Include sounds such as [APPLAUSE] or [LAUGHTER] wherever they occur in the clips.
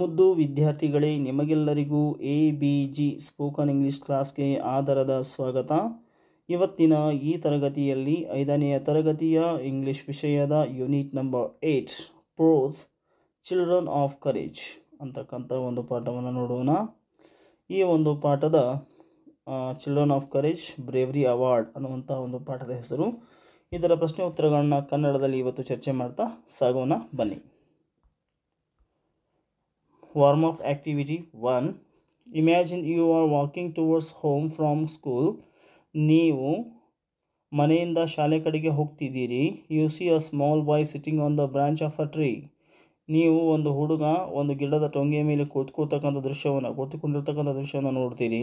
ಮುದ್ದು ವಿದ್ಯಾರ್ಥಿಗಳೇ ನಿಮಗೆಲ್ಲರಿಗೂ A B G spoken English ಕ್ಲಾಸ್ಗೆ ಆಧಾರದ ಸ್ವಾಗತ ಇವತ್ತಿನ ಈ ತರಗತಿಯಲ್ಲಿ ಐದನೆಯ ತರಗತಿಯ ಇಂಗ್ಲಿಷ್ ವಿಷಯದ unit number eight prose children of courage ಅಂತಕ್ಕಂಥ ಒಂದು ಪಾಠವನ್ನು ನೋಡೋಣ ಈ ಒಂದು ಪಾಠದ children of courage bravery award ಅನ್ನುವಂಥ ಒಂದು ಪಾಠದ ಹೆಸರು ಇದರ ಪ್ರಶ್ನೆ ಉತ್ತರಗಳನ್ನು ಕನ್ನಡದಲ್ಲಿ ಇವತ್ತು ಚರ್ಚೆ ಮಾಡ್ತಾ ಸಾಗೋಣ ಬನ್ನಿ warm up activity 1 imagine you are walking towards home from school ನೀವು ಮನೆಯಿಂದ ಶಾಲೆ ಕಡೆಗೆ ಹೋಗ್ತಿದ್ದೀರಿ you see a small boy sitting on the branch of a tree ನೀವು ಒಂದು ಹುಡುಗ ಒಂದು ಗಿಡದ ಟೊಂಗೆ ಮೇಲೆ ಕೂತ್ಕೊಳ್ತಕ್ಕಂಥ ದೃಶ್ಯವನ್ನು ಕೂತ್ಕೊಂಡಿರ್ತಕ್ಕಂಥ ದೃಶ್ಯವನ್ನು ನೋಡ್ತೀರಿ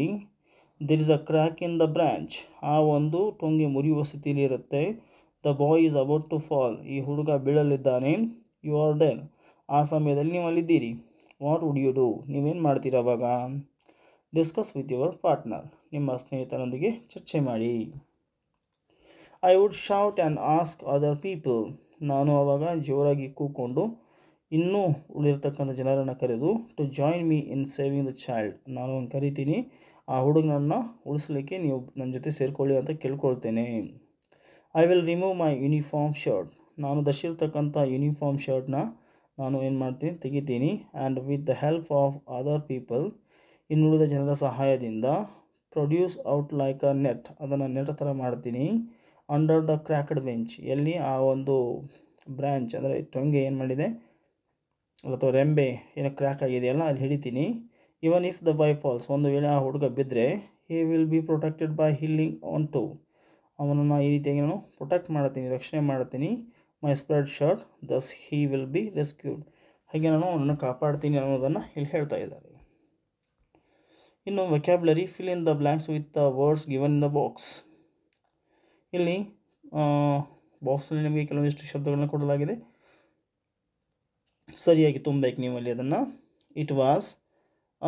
there is a crack in the branch ಆ ಒಂದು ಟೊಂಗೆ ಮುರಿಯುವ ಸ್ಥಿತಿಯಲ್ಲಿ ಇರುತ್ತೆ the boy is about to fall ಈ ಹುಡುಗ ಬೀಳಲಿದ್ದಾನೆ ಯು ಆರ್ ದೆನ್ ಆ ಸಮಯದಲ್ಲಿ ನೀವು ಅಲ್ಲಿದ್ದೀರಿ ವಾಟ್ ವುಡ್ ಯು ಡೂ ನೀವೇನು ಮಾಡ್ತೀರ ಅವಾಗ ಡಿಸ್ಕಸ್ ವಿತ್ ಯುವರ್ ಪಾರ್ಟ್ನರ್ ನಿಮ್ಮ ಸ್ನೇಹಿತನೊಂದಿಗೆ ಚರ್ಚೆ ಮಾಡಿ I would shout and ask other people ನಾನು ಆವಾಗ ಜೋರಾಗಿ ಕೂಕೊಂಡು ಇನ್ನೂ ಉಳಿರ್ತಕ್ಕಂಥ ಜನರನ್ನು ಕರೆದು to join me in saving the child ನಾನು ಕರಿತೀನಿ ಆ ಹುಡುಗನನ್ನು ಉಳಿಸ್ಲಿಕ್ಕೆ ನೀವು ನನ್ನ ಜೊತೆ ಸೇರಿಕೊಳ್ಳಿ ಅಂತ ಕೇಳ್ಕೊಳ್ತೇನೆ I will remove my uniform shirt ನಾನು ದಶಿರ್ತಕ್ಕಂಥ ಯೂನಿಫಾರ್ಮ್ ಶರ್ಟ್ನ ನಾನು ಏನು ಮಾಡ್ತೀನಿ ತೆಗಿತೀನಿ and with the help of other people ಇನ್ನುಳಿದ ಜನರ ಸಹಾಯದಿಂದ produce out like a net ಅದನ್ನು ನೆಟ್ ಥರ ಮಾಡ್ತೀನಿ ಅಂಡರ್ ದ ಕ್ರ್ಯಾಕ್ಡ್ ಬೆಂಚ್ ಎಲ್ಲಿ ಆ ಒಂದು ಬ್ರ್ಯಾಂಚ್ ಅಂದರೆ ಟೊಂಗೆ ಏನು ಮಾಡಿದೆ ಅಥವಾ ರೆಂಬೆ ಏನೋ ಕ್ರ್ಯಾಕ್ ಆಗಿದೆಯಲ್ಲ ಅಲ್ಲಿ ಹಿಡಿತೀನಿ even if the boy falls ಒಂದು ವೇಳೆ ಆ ಹುಡುಗ ಬಿದ್ದರೆ he will be protected by holding on to ಅವನನ್ನು ಈ ರೀತಿಯಾಗಿ ನಾನು ಪ್ರೊಟೆಕ್ಟ್ ಮಾಡ್ತೀನಿ ರಕ್ಷಣೆ ಮಾಡ್ತೀನಿ my spread shirt thus he will be rescued ಹಾಗೆ ನಾನು ಅವನನ್ನು ಕಾಪಾಡ್ತೀನಿ ಅನ್ನೋದನ್ನು ಇಲ್ಲಿ ಹೇಳ್ತಾ ಇದ್ದಾರೆ ಇನ್ನು vocabulary fill in the blanks with the words given in the box ಇಲ್ಲಿ ಬಾಕ್ಸ್ನಲ್ಲಿ ನಿಮಗೆ ಕೆಲವೊಂದಿಷ್ಟು ಶಬ್ದಗಳನ್ನು ಕೊಡಲಾಗಿದೆ ಸರಿಯಾಗಿ ತುಂಬಬೇಕು ನೀವು ಅಲ್ಲಿ ಅದನ್ನು it was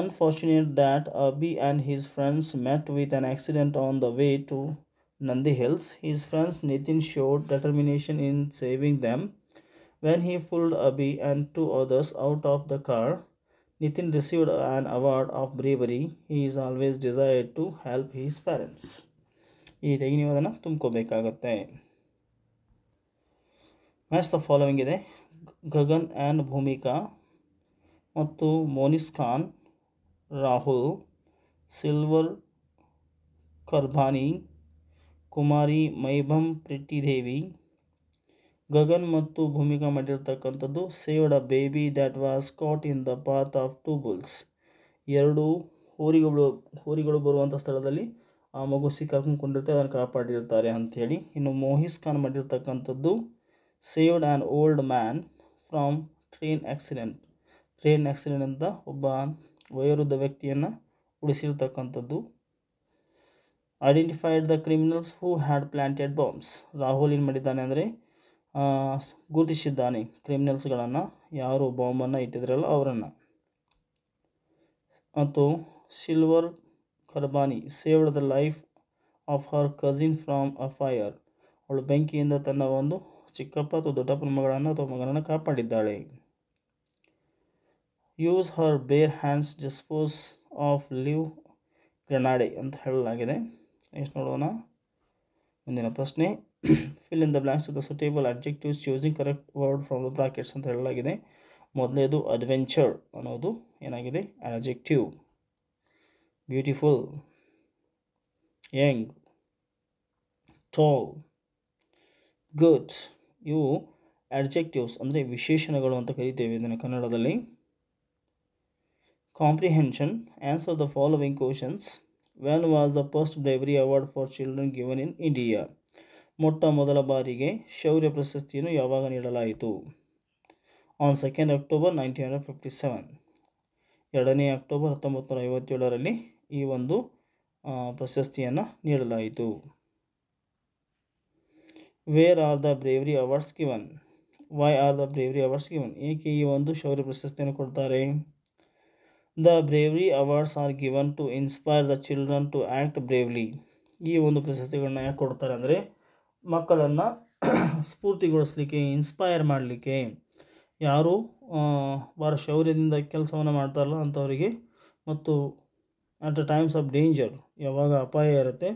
unfortunate that Abhi and his friends met with an accident on the way to Nandi Hills. His friends Nitin showed determination in saving them. When he pulled Abhi and two others out of the car, Nitin received an award of bravery. He is always desired to help his parents. ಈ the following match the following ಇದೆ Gagan and Bhoomika ಮತ್ತು ಮೋನಿಸ್ ಖಾನ್ ಕುಮಾರಿ ಪ್ರೀತಿ ದೇವಿ ಗಗನ್ ಮತ್ತು ಭೂಮಿಕಾ ಮಾಡಿರ್ತಕ್ಕಂಥದ್ದು saved a baby that was caught in the path of two bulls ಎರಡು ಹೋರಿಗಳು ಹೋರಿಗಳು ಬರುವಂಥ ಸ್ಥಳದಲ್ಲಿ ಆ ಮಗು ಸಿಕ್ಕಾಕೊಂಡಿರ್ತಾರೆ ಅದನ್ನು ಕಾಪಾಡಿರ್ತಾರೆ ಅಂಥೇಳಿ ಇನ್ನು ಮೋಹಿಸ್ ಖಾನ್ ಮಾಡಿರ್ತಕ್ಕಂಥದ್ದು saved an old man from train accident train accident ಅಂತ ಒಬ್ಬ ವಯೋವೃದ್ಧ ವ್ಯಕ್ತಿಯನ್ನು ಉಳಿಸಿರ್ತಕ್ಕಂಥದ್ದು identified the criminals who had planted bombs Rahul ಏನು ಮಾಡಿದ್ದಾನೆ ಅಂದರೆ ಗುರುತಿಸಿದ್ದಾನೆ ಕ್ರಿಮಿನಲ್ಸ್ಗಳನ್ನು ಯಾರು ಬಾಂಬನ್ನು ಇಟ್ಟಿದ್ರಲ್ಲ ಅವರನ್ನು ಮತ್ತು Silver Kharbani saved the life of her cousin from a fire ಅವಳು ಬೆಂಕಿಯಿಂದ ತನ್ನ ಒಂದು ಚಿಕ್ಕಪ್ಪ ಅಥವಾ ದೊಡ್ಡಪ್ಪನ ಮಗಳನ್ನು ಅಥವಾ ಮಗನನ್ನು ಕಾಪಾಡಿದ್ದಾಳೆ use her bare hands dispose of live grenade ಅಂತ ಹೇಳಲಾಗಿದೆ ನೆಕ್ಸ್ಟ್ ನೋಡೋಣ ಮುಂದಿನ ಪ್ರಶ್ನೆ fill in the blanks the suitable adjectives choosing correct word from the brackets ಅಂತ ಹೇಳಲಾಗಿದೆ ಮೊದಲನೇದು ಅಡ್ವೆಂಚರ್ ಅನ್ನೋದು ಏನಾಗಿದೆ adjective beautiful young tall good ಇವು ಅಡ್ಜೆಕ್ಟಿವ್ಸ್ ಅಂದರೆ ವಿಶೇಷಣಗಳು ಅಂತ ಕರಿತೇವೆ ಇದನ್ನು ಕನ್ನಡದಲ್ಲಿ comprehension answer the following questions when was the first bravery award for children given in India ಮೊಟ್ಟ ಮೊದಲ ಬಾರಿಗೆ ಶೌರ್ಯ ಪ್ರಶಸ್ತಿಯನ್ನು ಯಾವಾಗ ನೀಡಲಾಯಿತು on second October nineteen hundred fifty seven ಎರಡನೇ ಅಕ್ಟೋಬರ್ ಹತ್ತೊಂಬತ್ತು ನೂರ ಐವತ್ತೇಳರಲ್ಲಿ ಈ ಒಂದು ಪ್ರಶಸ್ತಿಯನ್ನು ನೀಡಲಾಯಿತು where are the bravery awards given why are the bravery awards given ಏಕೆ ಈ ಒಂದು ಶೌರ್ಯ ಪ್ರಶಸ್ತಿಯನ್ನು ಕೊಡ್ತಾರೆ the bravery awards are given to inspire the children to act bravely ಈ ಒಂದು ಪ್ರಶಸ್ತಿಗಳನ್ನ ಯಾಕೆ ಕೊಡ್ತಾರೆ ಅಂದರೆ ಮಕ್ಕಳನ್ನು [CLEARS THROAT] ಸ್ಫೂರ್ತಿಗೊಳಿಸ್ಲಿಕ್ಕೆ ಇನ್ಸ್ಪೈರ್ ಮಾಡಲಿಕ್ಕೆ ಯಾರು ಭಾಳ ಶೌರ್ಯದಿಂದ ಕೆಲಸವನ್ನು ಮಾಡ್ತಾರಲ್ಲ ಅಂಥವರಿಗೆ ಮತ್ತು at the times of danger ಯಾವಾಗ ಅಪಾಯ ಇರುತ್ತೆ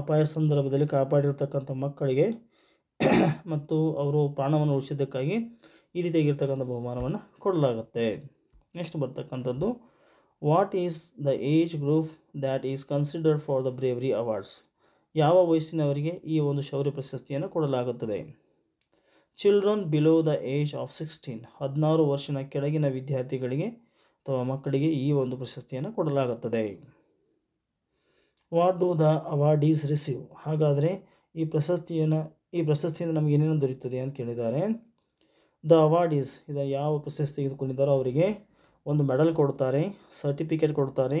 ಅಪಾಯ ಸಂದರ್ಭದಲ್ಲಿ ಕಾಪಾಡಿರ್ತಕ್ಕಂಥ ಮಕ್ಕಳಿಗೆ [CLEARS THROAT] ಮತ್ತು ಅವರು ಪ್ರಾಣವನ್ನು ಉಳಿಸಿದ್ದಕ್ಕಾಗಿ ಈ ರೀತಿಯಾಗಿರ್ತಕ್ಕಂಥ ಬಹುಮಾನವನ್ನು ಕೊಡಲಾಗುತ್ತೆ ನೆಕ್ಸ್ಟ್ ಬರ್ತಕ್ಕಂಥದ್ದು what is the age group that is considered for the bravery awards ಯಾವ ವಯಸ್ಸಿನವರಿಗೆ ಈ ಒಂದು ಶೌರ್ಯ ಪ್ರಶಸ್ತಿಯನ್ನು ಕೊಡಲಾಗುತ್ತದೆ children below the age of sixteen ಹದಿನಾರು ವರ್ಷದ ಕೆಳಗಿನ ವಿದ್ಯಾರ್ಥಿಗಳಿಗೆ ಅಥವಾ ಮಕ್ಕಳಿಗೆ ಈ ಒಂದು ಪ್ರಶಸ್ತಿಯನ್ನು ಕೊಡಲಾಗುತ್ತದೆ what do the is receive ಹಾಗಾದರೆ ಈ ಪ್ರಶಸ್ತಿಯನ್ನು ಈ ಪ್ರಶಸ್ತಿಯಿಂದ ನಮಗೆ ಏನೇನು ದೊರೆಯುತ್ತದೆ ಅಂತ ಕೇಳಿದ್ದಾರೆ ದ ಅವಾರ್ಡ್ ಈಸ್ ಇದನ್ನು ಯಾವ ಪ್ರಶಸ್ತಿ ತೆಗೆದುಕೊಂಡಿದ್ದಾರೋ ಅವರಿಗೆ ಒಂದು ಮೆಡಲ್ ಕೊಡ್ತಾರೆ ಸರ್ಟಿಫಿಕೇಟ್ ಕೊಡ್ತಾರೆ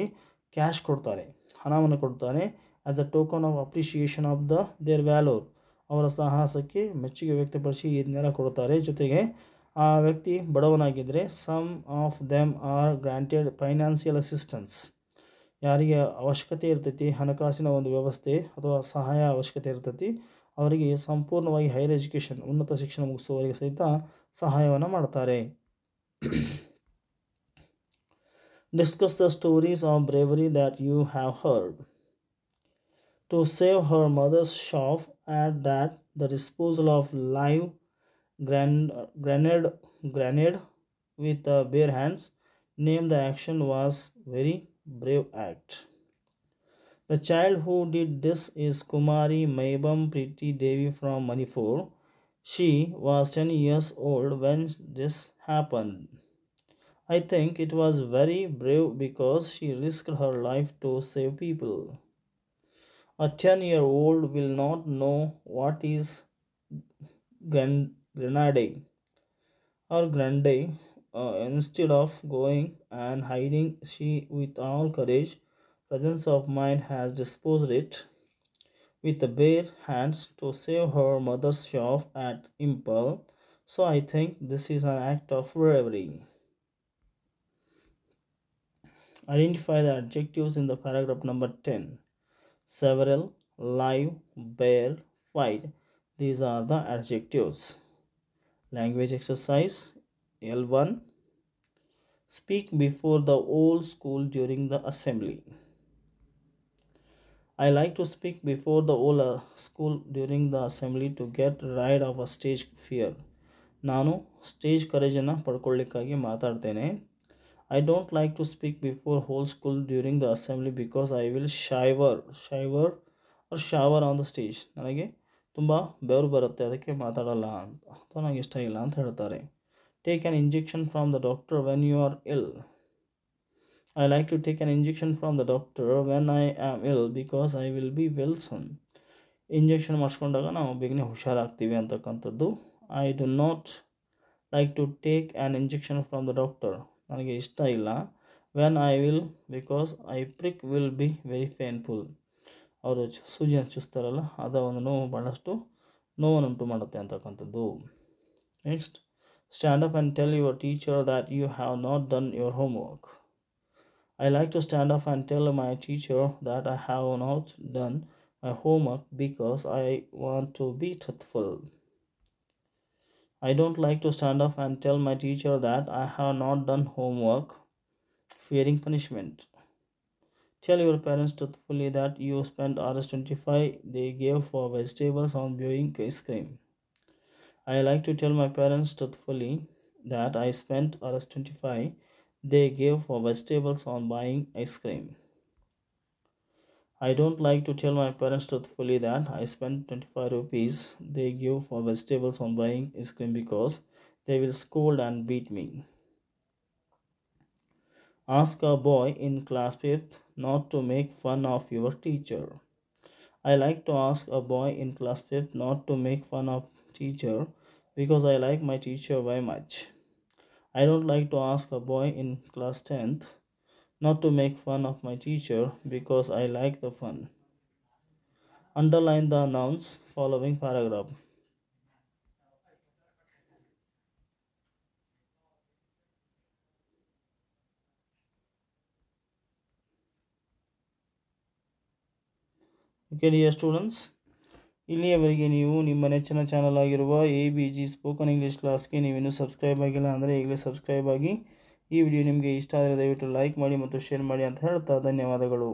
ಕ್ಯಾಶ್ ಕೊಡ್ತಾರೆ ಹಣವನ್ನು ಕೊಡ್ತಾರೆ as a token of appreciation of the their valour ಅವರ ಸಾಹಸಕ್ಕೆ ಮೆಚ್ಚುಗೆ ವ್ಯಕ್ತಪಡಿಸಿ ಇದನ್ನೆಲ್ಲ ಕೊಡ್ತಾರೆ ಜೊತೆಗೆ ಆ ವ್ಯಕ್ತಿ ಬಡವನಾಗಿದ್ದರೆ some of them are granted financial assistance ಯಾರಿಗೆ ಅವಶ್ಯಕತೆ ಇರ್ತೈತಿ ಹಣಕಾಸಿನ ಒಂದು ವ್ಯವಸ್ಥೆ ಅಥವಾ ಸಹಾಯ ಅವಶ್ಯಕತೆ ಇರ್ತೈತಿ ಅವರಿಗೆ ಸಂಪೂರ್ಣವಾಗಿ ಹೈಯರ್ ಎಜುಕೇಷನ್ ಉನ್ನತ ಶಿಕ್ಷಣ ಮುಗಿಸುವವರಿಗೆ ಸಹಿತ ಸಹಾಯವನ್ನು ಮಾಡ್ತಾರೆ Discuss the stories of bravery that you have heard. To save her mother's shop at that the disposal of live gran grenade, grenade with uh, bare hands, name the action was very brave act. The child who did this is Kumari Maibam Priti Devi from Manipur. She was 10 years old when this happened. I think it was very brave because she risked her life to save people. A 10 year old will not know what is gran- grenade or grande. Uh, instead of going and hiding, she, with all courage, presence of mind, has disposed it with bare hands to save her mother's shop at impulse. So I think this is an act of bravery. Identify the adjectives in the paragraph number 10. Several, live, bare, wide. These are the adjectives. Language exercise L1. Speak before the old school during the assembly. I like to speak before the old uh, school during the assembly to get rid of a stage fear. stage stage ಕರೇಜನ್ನು ಪಡ್ಕೊಳ್ಳಿಕ್ಕಾಗಿ ಮಾತಾಡ್ತೇನೆ I don't like to speak before whole school during the assembly because I will shiver shiver or shower on the stage ನನಗೆ ತುಂಬ ಬೆವರು ಬರುತ್ತೆ ಅದಕ್ಕೆ ಮಾತಾಡಲ್ಲ ಅಂತ ಅಥವಾ ನನಗೆ ಇಷ್ಟ ಇಲ್ಲ ಅಂತ ಹೇಳ್ತಾರೆ take an injection from the doctor when you are ill I like to take an injection from the doctor when I am ill because I will be well soon injection ಮಾಡಿಸ್ಕೊಂಡಾಗ ನಾವು ಬೇಗನೆ ಹುಷಾರಾಗ್ತೀವಿ ಅಂತಕ್ಕಂಥದ್ದು I do not like to take an injection from the doctor ನನಗೆ ಇಷ್ಟ ಇಲ್ಲ when I will because I prick will be very painful ಅವರು ಸೂಜಿಯನ್ನು ಚುಚ್ತಾರಲ್ಲ ಅದು ಒಂದು ನೋವು ಭಾಳಷ್ಟು ನೋವನ್ನುಂಟು ಮಾಡುತ್ತೆ ಅಂತಕ್ಕಂಥದ್ದು next stand up and tell your teacher that you have not done your homework I like to stand up and tell my teacher that I have not done my homework because I want to be truthful I don't like to stand up and tell my teacher that I have not done homework, fearing punishment. Tell your parents truthfully that you spent Rs25 they gave for vegetables on viewing ice cream. I like to tell my parents truthfully that I spent Rs25 they gave for vegetables on buying ice cream. I don't like to tell my parents truthfully that I spent 25 rupees they give for vegetables on buying ice cream because they will scold and beat me. Ask a boy in class 5th not to make fun of your teacher. I like to ask a boy in class 5th not to make fun of teacher because I like my teacher very much. I don't like to ask a boy in class 10th not to make fun of my teacher because I like the fun. Underline the nouns following paragraph. Okay, dear students. ಇಲ್ಲಿಯವರೆಗೆ ನೀವು ನಿಮ್ಮ ನೆಚ್ಚಿನ channel ಆಗಿರುವ A B G spoken English ಕ್ಲಾಸ್ಗೆ ನೀವಿನ್ನೂ subscribe ಆಗಿಲ್ಲ ಅಂದರೆ ಈಗಲೇ ಸಬ್ಸ್ಕ್ರೈಬ್ ಆಗಿ ಈ ವಿಡಿಯೋ ನಿಮಗೆ ಇಷ್ಟ ಆದರೆ ದಯವಿಟ್ಟು ಲೈಕ್ ಮಾಡಿ ಮತ್ತು ಶೇರ್ ಮಾಡಿ ಅಂತ ಹೇಳ್ತಾ ಧನ್ಯವಾದಗಳು